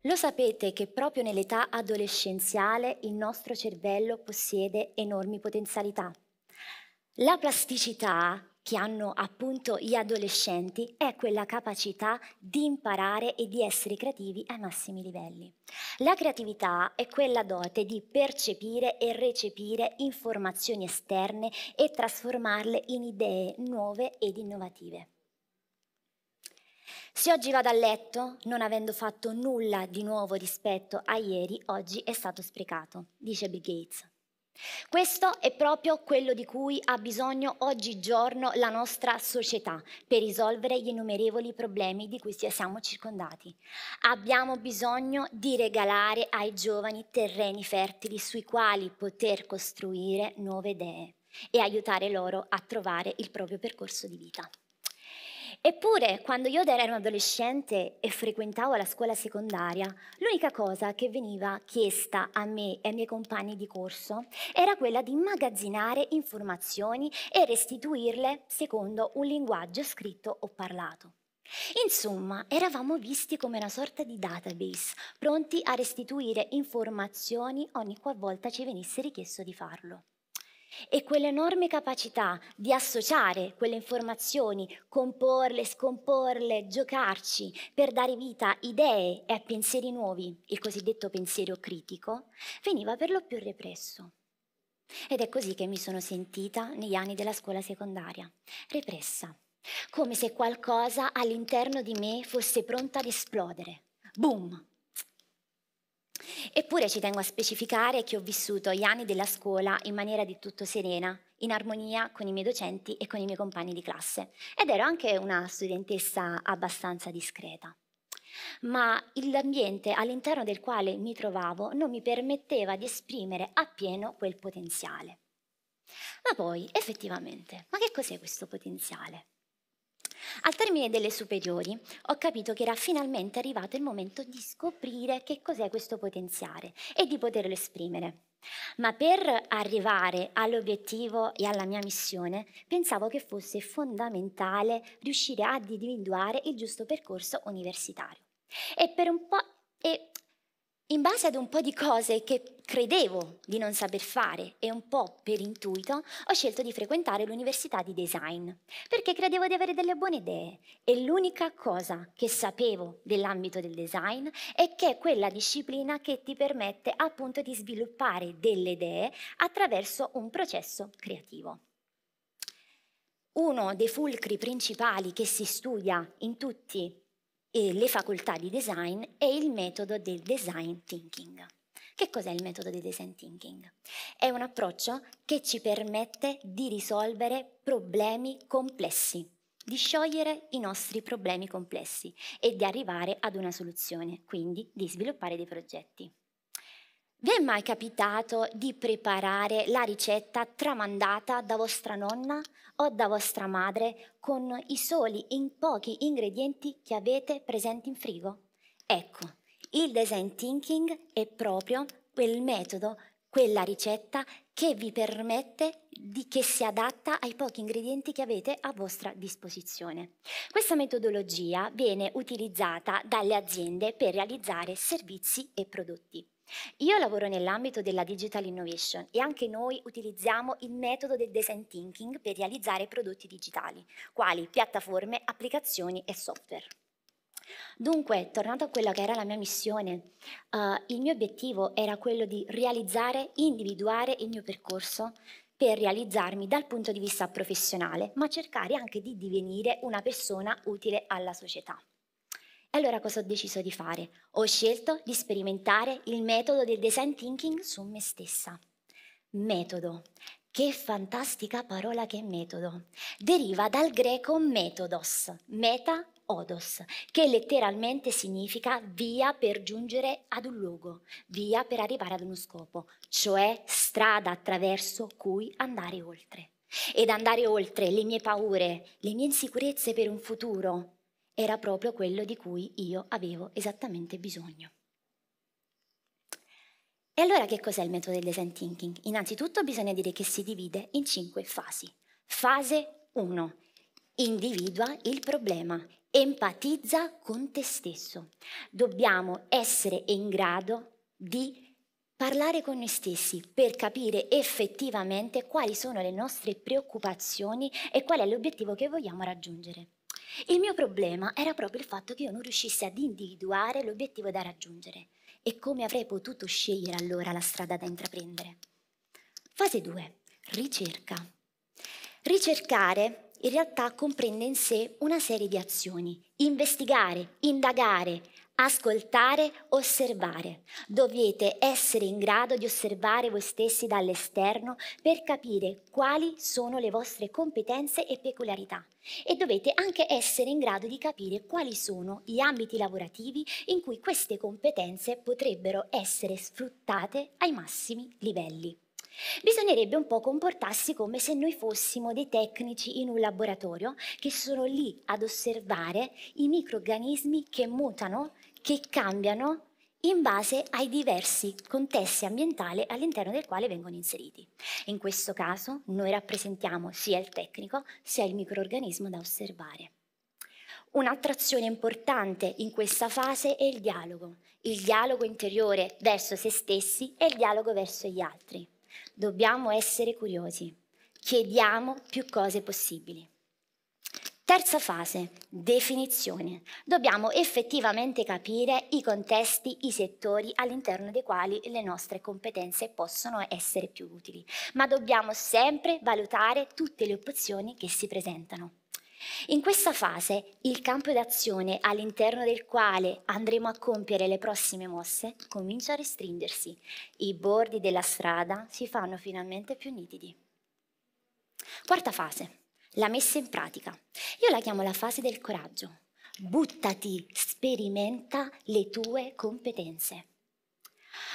Lo sapete che proprio nell'età adolescenziale il nostro cervello possiede enormi potenzialità. La plasticità che hanno appunto gli adolescenti è quella capacità di imparare e di essere creativi ai massimi livelli. La creatività è quella dote di percepire e recepire informazioni esterne e trasformarle in idee nuove ed innovative. Se oggi vado a letto, non avendo fatto nulla di nuovo rispetto a ieri, oggi è stato sprecato, dice Bill Gates. Questo è proprio quello di cui ha bisogno oggigiorno la nostra società per risolvere gli innumerevoli problemi di cui siamo circondati. Abbiamo bisogno di regalare ai giovani terreni fertili sui quali poter costruire nuove idee e aiutare loro a trovare il proprio percorso di vita. Eppure, quando io ero adolescente e frequentavo la scuola secondaria, l'unica cosa che veniva chiesta a me e ai miei compagni di corso era quella di immagazzinare informazioni e restituirle secondo un linguaggio scritto o parlato. Insomma, eravamo visti come una sorta di database, pronti a restituire informazioni ogni qualvolta ci venisse richiesto di farlo e quell'enorme capacità di associare quelle informazioni, comporle, scomporle, giocarci per dare vita a idee e a pensieri nuovi, il cosiddetto pensiero critico, veniva per lo più represso. Ed è così che mi sono sentita negli anni della scuola secondaria, repressa, come se qualcosa all'interno di me fosse pronta ad esplodere. Boom! Eppure ci tengo a specificare che ho vissuto gli anni della scuola in maniera di tutto serena, in armonia con i miei docenti e con i miei compagni di classe ed ero anche una studentessa abbastanza discreta. Ma l'ambiente all'interno del quale mi trovavo non mi permetteva di esprimere appieno quel potenziale. Ma poi, effettivamente, ma che cos'è questo potenziale? Al termine delle superiori ho capito che era finalmente arrivato il momento di scoprire che cos'è questo potenziale e di poterlo esprimere. Ma per arrivare all'obiettivo e alla mia missione pensavo che fosse fondamentale riuscire ad individuare il giusto percorso universitario. E per un po' e in base ad un po' di cose che credevo di non saper fare e un po' per intuito, ho scelto di frequentare l'università di design, perché credevo di avere delle buone idee e l'unica cosa che sapevo dell'ambito del design è che è quella disciplina che ti permette appunto di sviluppare delle idee attraverso un processo creativo. Uno dei fulcri principali che si studia in tutti eh, le facoltà di design e il metodo del design thinking. Che cos'è il metodo del design thinking? È un approccio che ci permette di risolvere problemi complessi, di sciogliere i nostri problemi complessi e di arrivare ad una soluzione, quindi di sviluppare dei progetti. Vi è mai capitato di preparare la ricetta tramandata da vostra nonna o da vostra madre con i soli in pochi ingredienti che avete presenti in frigo? Ecco, il design thinking è proprio quel metodo, quella ricetta che vi permette di che si adatta ai pochi ingredienti che avete a vostra disposizione. Questa metodologia viene utilizzata dalle aziende per realizzare servizi e prodotti. Io lavoro nell'ambito della digital innovation e anche noi utilizziamo il metodo del design thinking per realizzare prodotti digitali, quali piattaforme, applicazioni e software. Dunque, tornando a quella che era la mia missione, uh, il mio obiettivo era quello di realizzare, individuare il mio percorso per realizzarmi dal punto di vista professionale, ma cercare anche di divenire una persona utile alla società. Allora cosa ho deciso di fare? Ho scelto di sperimentare il metodo del design thinking su me stessa. Metodo. Che fantastica parola che è metodo. Deriva dal greco metodos, meta odos, che letteralmente significa via per giungere ad un luogo, via per arrivare ad uno scopo, cioè strada attraverso cui andare oltre. Ed andare oltre le mie paure, le mie insicurezze per un futuro, era proprio quello di cui io avevo esattamente bisogno. E allora che cos'è il metodo del design thinking? Innanzitutto bisogna dire che si divide in cinque fasi. Fase 1. Individua il problema, empatizza con te stesso. Dobbiamo essere in grado di parlare con noi stessi per capire effettivamente quali sono le nostre preoccupazioni e qual è l'obiettivo che vogliamo raggiungere. Il mio problema era proprio il fatto che io non riuscissi ad individuare l'obiettivo da raggiungere e come avrei potuto scegliere allora la strada da intraprendere. Fase 2. Ricerca. Ricercare in realtà comprende in sé una serie di azioni. Investigare, indagare, Ascoltare, osservare. Dovete essere in grado di osservare voi stessi dall'esterno per capire quali sono le vostre competenze e peculiarità e dovete anche essere in grado di capire quali sono gli ambiti lavorativi in cui queste competenze potrebbero essere sfruttate ai massimi livelli. Bisognerebbe un po' comportarsi come se noi fossimo dei tecnici in un laboratorio che sono lì ad osservare i microorganismi che mutano che cambiano in base ai diversi contesti ambientali all'interno del quale vengono inseriti. In questo caso noi rappresentiamo sia il tecnico sia il microorganismo da osservare. Un'altra azione importante in questa fase è il dialogo, il dialogo interiore verso se stessi e il dialogo verso gli altri. Dobbiamo essere curiosi, chiediamo più cose possibili. Terza fase, definizione. Dobbiamo effettivamente capire i contesti, i settori all'interno dei quali le nostre competenze possono essere più utili, ma dobbiamo sempre valutare tutte le opzioni che si presentano. In questa fase il campo d'azione all'interno del quale andremo a compiere le prossime mosse comincia a restringersi. I bordi della strada si fanno finalmente più nitidi. Quarta fase la messa in pratica. Io la chiamo la fase del coraggio. Buttati, sperimenta le tue competenze.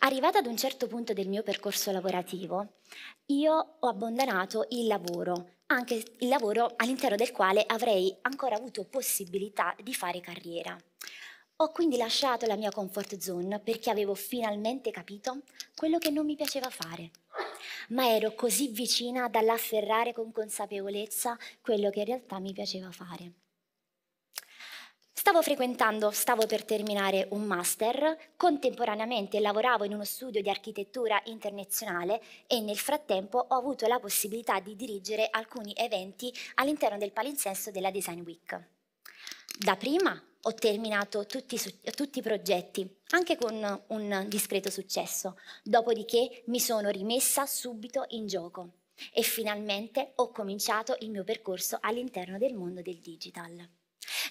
Arrivata ad un certo punto del mio percorso lavorativo, io ho abbandonato il lavoro, anche il lavoro all'interno del quale avrei ancora avuto possibilità di fare carriera. Ho quindi lasciato la mia comfort zone perché avevo finalmente capito quello che non mi piaceva fare, ma ero così vicina dall'afferrare con consapevolezza quello che in realtà mi piaceva fare. Stavo frequentando, stavo per terminare un master, contemporaneamente lavoravo in uno studio di architettura internazionale e nel frattempo ho avuto la possibilità di dirigere alcuni eventi all'interno del palinsesto della Design Week. Da prima ho terminato tutti, tutti, i progetti, anche con un discreto successo. Dopodiché mi sono rimessa subito in gioco e finalmente ho cominciato il mio percorso all'interno del mondo del digital.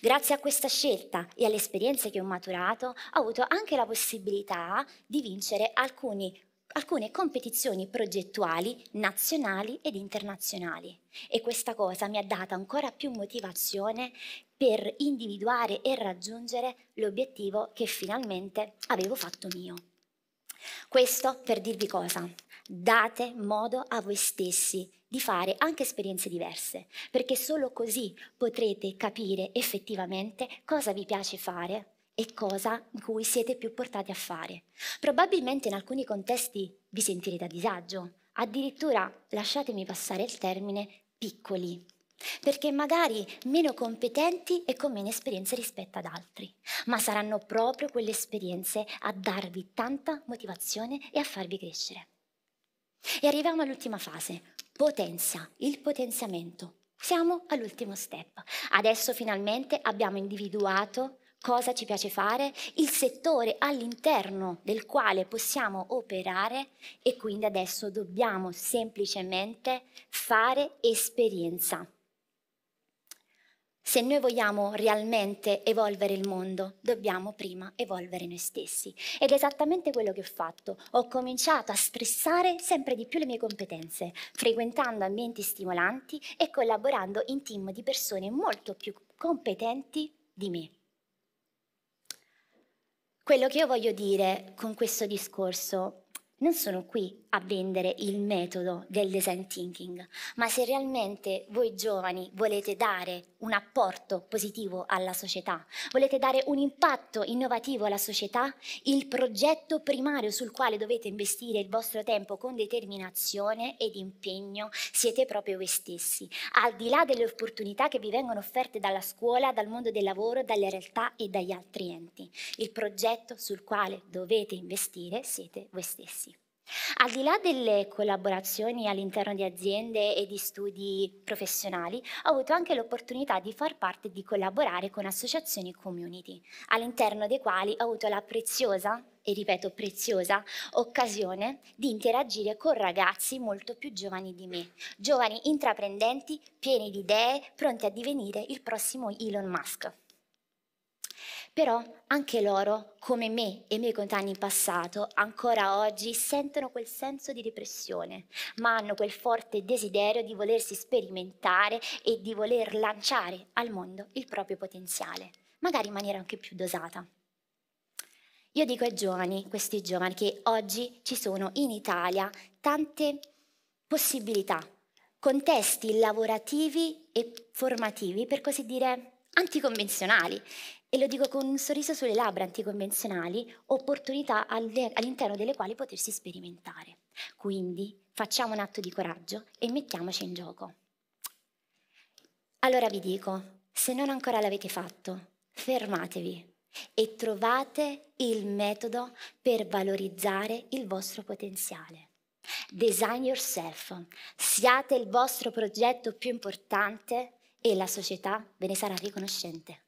Grazie a questa scelta e alle esperienze che ho maturato, ho avuto anche la possibilità di vincere alcuni alcune competizioni progettuali nazionali ed internazionali e questa cosa mi ha dato ancora più motivazione per individuare e raggiungere l'obiettivo che finalmente avevo fatto mio. Questo per dirvi cosa? Date modo a voi stessi di fare anche esperienze diverse, perché solo così potrete capire effettivamente cosa vi piace fare e cosa in cui siete più portati a fare. Probabilmente in alcuni contesti vi sentirete a disagio, addirittura, lasciatemi passare il termine, piccoli, perché magari meno competenti e con meno esperienze rispetto ad altri, ma saranno proprio quelle esperienze a darvi tanta motivazione e a farvi crescere. E arriviamo all'ultima fase, potenza, il potenziamento. Siamo all'ultimo step. Adesso finalmente abbiamo individuato cosa ci piace fare, il settore all'interno del quale possiamo operare e quindi adesso dobbiamo semplicemente fare esperienza. Se noi vogliamo realmente evolvere il mondo, dobbiamo prima evolvere noi stessi. Ed è esattamente quello che ho fatto. Ho cominciato a stressare sempre di più le mie competenze, frequentando ambienti stimolanti e collaborando in team di persone molto più competenti di me. Quello che io voglio dire con questo discorso, non sono qui a vendere il metodo del design thinking, ma se realmente voi giovani volete dare un apporto positivo alla società, volete dare un impatto innovativo alla società, il progetto primario sul quale dovete investire il vostro tempo con determinazione ed impegno siete proprio voi stessi, al di là delle opportunità che vi vengono offerte dalla scuola, dal mondo del lavoro, dalle realtà e dagli altri enti. Il progetto sul quale dovete investire siete voi stessi. Al di là delle collaborazioni all'interno di aziende e di studi professionali, ho avuto anche l'opportunità di far parte di collaborare con associazioni e community, all'interno dei quali ho avuto la preziosa, e ripeto preziosa, occasione di interagire con ragazzi molto più giovani di me, giovani intraprendenti, pieni di idee, pronti a divenire il prossimo Elon Musk. Però anche loro, come me e i miei contani in passato, ancora oggi sentono quel senso di depressione, ma hanno quel forte desiderio di volersi sperimentare e di voler lanciare al mondo il proprio potenziale, magari in maniera anche più dosata. Io dico ai giovani, questi giovani, che oggi ci sono in Italia tante possibilità, contesti lavorativi e formativi, per così dire, anticonvenzionali, e lo dico con un sorriso sulle labbra anticonvenzionali, opportunità all'interno delle quali potersi sperimentare. Quindi facciamo un atto di coraggio e mettiamoci in gioco. Allora vi dico, se non ancora l'avete fatto, fermatevi e trovate il metodo per valorizzare il vostro potenziale. Design yourself, siate il vostro progetto più importante e la società ve ne sarà riconoscente.